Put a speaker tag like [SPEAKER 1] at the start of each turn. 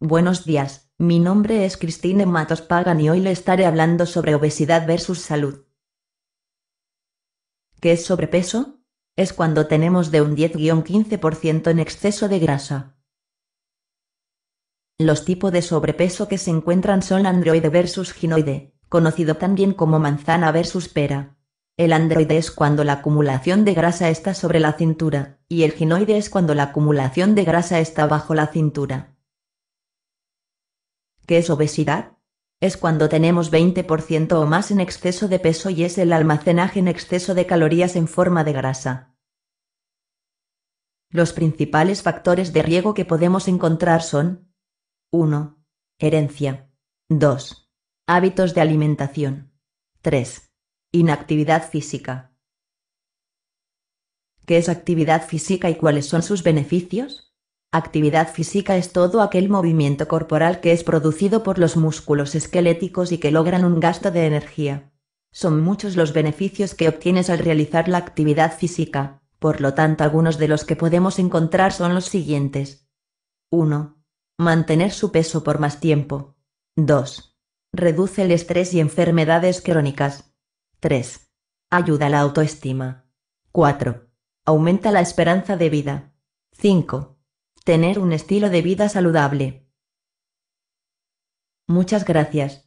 [SPEAKER 1] Buenos días, mi nombre es Christine Matos Pagan y hoy le estaré hablando sobre obesidad versus salud. ¿Qué es sobrepeso? Es cuando tenemos de un 10-15% en exceso de grasa. Los tipos de sobrepeso que se encuentran son androide versus ginoide, conocido también como manzana versus pera. El androide es cuando la acumulación de grasa está sobre la cintura, y el ginoide es cuando la acumulación de grasa está bajo la cintura. ¿Qué es obesidad? Es cuando tenemos 20% o más en exceso de peso y es el almacenaje en exceso de calorías en forma de grasa. Los principales factores de riesgo que podemos encontrar son 1. Herencia. 2. Hábitos de alimentación. 3. Inactividad física. ¿Qué es actividad física y cuáles son sus beneficios? Actividad física es todo aquel movimiento corporal que es producido por los músculos esqueléticos y que logran un gasto de energía. Son muchos los beneficios que obtienes al realizar la actividad física, por lo tanto algunos de los que podemos encontrar son los siguientes. 1. Mantener su peso por más tiempo. 2. Reduce el estrés y enfermedades crónicas. 3. Ayuda a la autoestima. 4. Aumenta la esperanza de vida. 5 tener un estilo de vida saludable. Muchas gracias.